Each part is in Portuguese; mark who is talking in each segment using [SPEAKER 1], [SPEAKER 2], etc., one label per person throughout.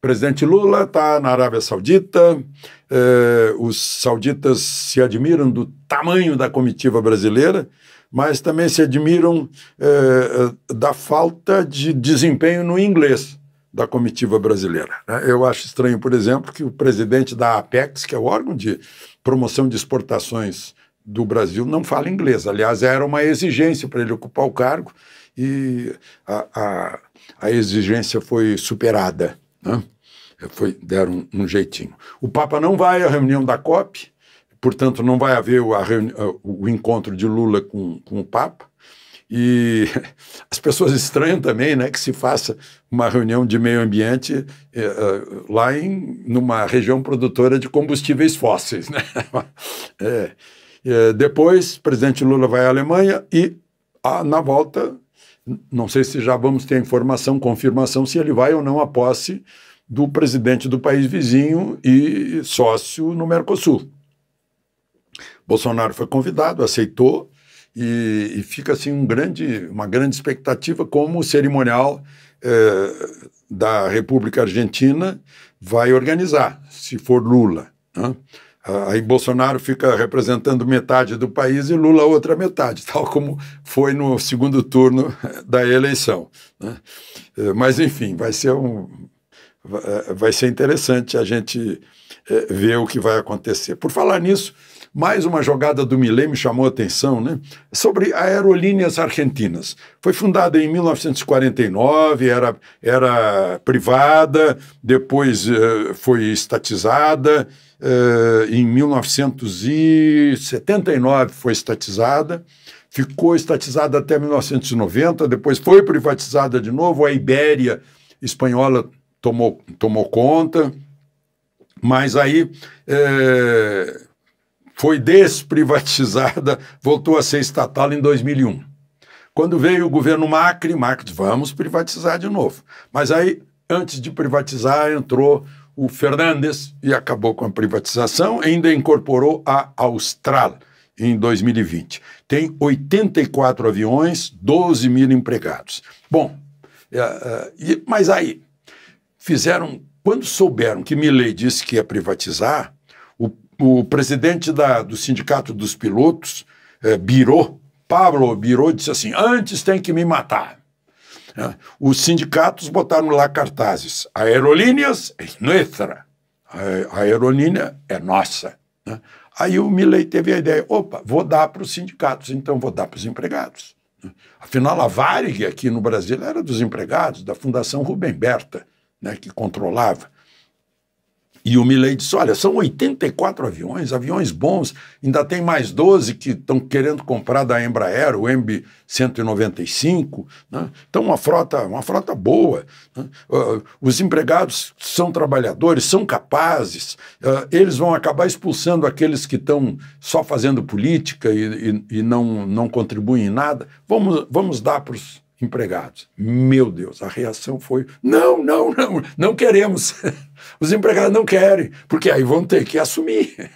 [SPEAKER 1] presidente Lula está na Arábia Saudita, eh, os sauditas se admiram do tamanho da comitiva brasileira, mas também se admiram eh, eh, da falta de desempenho no inglês da comitiva brasileira. Né? Eu acho estranho, por exemplo, que o presidente da APEX, que é o órgão de promoção de exportações do Brasil, não fala inglês. Aliás, era uma exigência para ele ocupar o cargo e a, a, a exigência foi superada. Né? É, foi, deram um, um jeitinho. O Papa não vai à reunião da COP, portanto, não vai haver o, o encontro de Lula com, com o Papa. E as pessoas estranham também né, que se faça uma reunião de meio ambiente é, é, lá em numa região produtora de combustíveis fósseis. Né? é, é, depois, o presidente Lula vai à Alemanha e, ah, na volta, não sei se já vamos ter informação, confirmação, se ele vai ou não à posse do presidente do país vizinho e sócio no Mercosul. Bolsonaro foi convidado, aceitou e, e fica assim um grande, uma grande expectativa como o cerimonial eh, da República Argentina vai organizar, se for Lula. Né? Aí Bolsonaro fica representando metade do país e Lula outra metade, tal como foi no segundo turno eh, da eleição. Né? Eh, mas, enfim, vai ser, um, eh, vai ser interessante a gente é, ver o que vai acontecer. Por falar nisso, mais uma jogada do Milei me chamou a atenção, né? Sobre aerolíneas argentinas. Foi fundada em 1949, era, era privada, depois uh, foi estatizada, uh, em 1979 foi estatizada, ficou estatizada até 1990, depois foi privatizada de novo, a Ibéria espanhola tomou, tomou conta. Mas aí é, foi desprivatizada, voltou a ser estatal em 2001. Quando veio o governo Macri, Macri disse, vamos privatizar de novo. Mas aí, antes de privatizar, entrou o Fernandes e acabou com a privatização, ainda incorporou a Austral em 2020. Tem 84 aviões, 12 mil empregados. Bom, é, é, mas aí fizeram quando souberam que Milley disse que ia privatizar, o, o presidente da, do Sindicato dos Pilotos, é, eh, Pablo Birô, disse assim: antes tem que me matar. É, os sindicatos botaram lá cartazes: aerolíneas é nuestra, a aerolínea é nossa. Né? Aí o Milley teve a ideia: opa, vou dar para os sindicatos, então vou dar para os empregados. Né? Afinal, a Varig aqui no Brasil era dos empregados da Fundação Rubem Berta né, que controlava. E o Milley disse: olha, são 84 aviões, aviões bons, ainda tem mais 12 que estão querendo comprar da Embraer, o MB-195. Né? Então, uma frota, uma frota boa. Né? Uh, os empregados são trabalhadores, são capazes, uh, eles vão acabar expulsando aqueles que estão só fazendo política e, e, e, não, não contribuem em nada. Vamos, vamos dar para os empregados. Meu Deus, a reação foi: não, não, não, não queremos. Os empregados não querem, porque aí vão ter que assumir.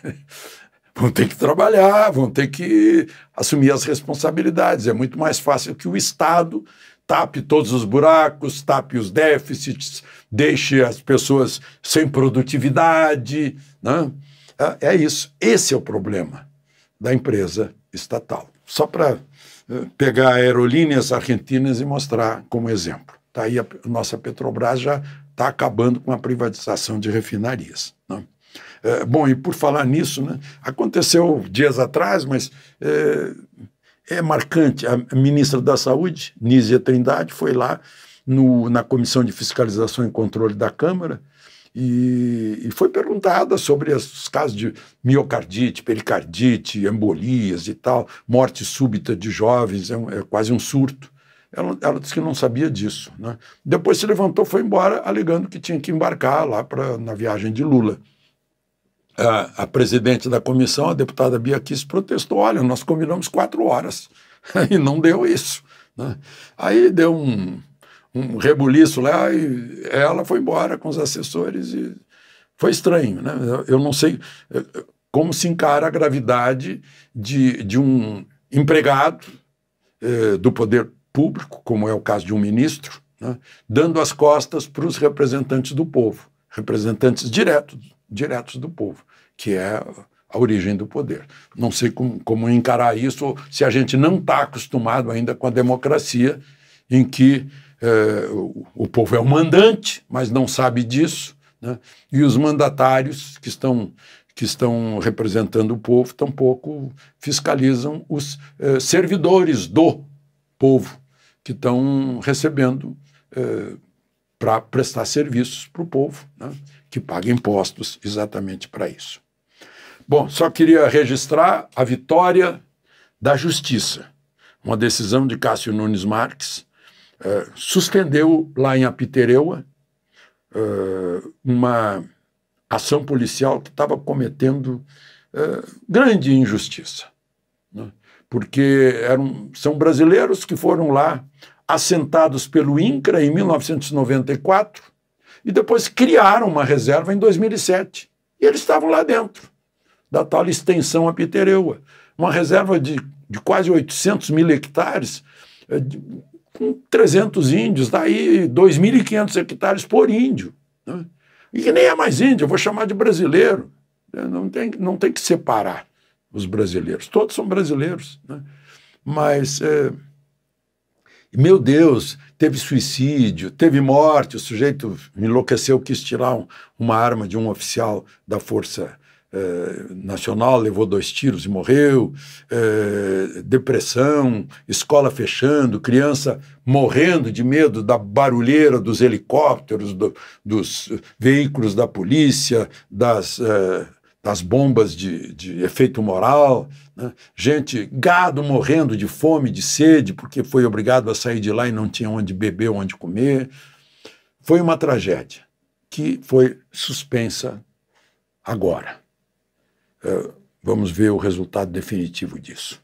[SPEAKER 1] Vão ter que trabalhar, vão ter que assumir as responsabilidades. É muito mais fácil que o Estado tape todos os buracos, tape os déficits, deixe as pessoas sem produtividade. Né? É, é isso. Esse é o problema da empresa estatal só para eh, pegar aerolíneas argentinas e mostrar como exemplo. Tá aí a nossa Petrobras já está acabando com a privatização de refinarias. não? Né? É, bom, e por falar nisso, né, aconteceu dias atrás, mas é, é, marcante. A ministra da Saúde, Nízia Trindade, foi lá no, na Comissão de Fiscalização e Controle da Câmara e, e foi perguntada sobre os casos de miocardite, pericardite, embolias e tal, morte súbita de jovens, é, um, é quase um surto. Ela, ela, disse que não sabia disso. Né? Depois se levantou, foi embora, alegando que tinha que embarcar lá pra, na viagem de Lula. A, a presidente da comissão, a deputada Bia Kiss, protestou: olha, nós combinamos quatro horas e não deu isso. Né? Aí deu um, um rebuliço lá e ela foi embora com os assessores e foi estranho, né? Eu não sei eh, como se encara a gravidade de, de um empregado eh, do poder público, como é o caso de um ministro, né? dando as costas para os representantes do povo, representantes diretos, diretos do povo, que é a origem do poder. Não sei como encarar isso se a gente não está acostumado ainda com a democracia em que é, o, o, povo é o mandante, mas não sabe disso, né? e os mandatários que estão que estão representando o povo tampouco fiscalizam os eh, servidores do povo que estão recebendo eh, para prestar serviços para o povo, né, que paga impostos exatamente para isso. Bom, só queria registrar a vitória da justiça, uma decisão de Cássio Nunes Marques, eh, suspendeu lá em Apitereua uh, eh, uma ação policial que estava cometendo uh, grande injustiça, né? porque eram, são brasileiros que foram lá assentados pelo INCRA em 1994 e depois criaram uma reserva em 2007. E eles estavam lá dentro da tal extensão Apitereua, uma reserva de, de quase 800 mil hectares com 300 índios, daí tá 2.500 hectares por índio. Né? E que nem é mais índio, eu vou chamar de brasileiro. Né? Não tem, não tem que separar os brasileiros, todos são brasileiros. Né? Mas, é, meu Deus, teve suicídio, teve morte, o sujeito enlouqueceu, quis tirar um, uma arma de um oficial da Força eh, nacional levou dois tiros e morreu, eh, depressão, escola fechando, criança morrendo de medo da barulheira dos helicópteros, do, dos veículos da polícia, das, eh, das bombas de, de efeito moral, né? gente, gado morrendo de fome, de sede, porque foi obrigado a sair de lá e não tinha onde beber, onde comer. Foi uma tragédia que foi suspensa agora. Eh, vamos ver o resultado definitivo disso.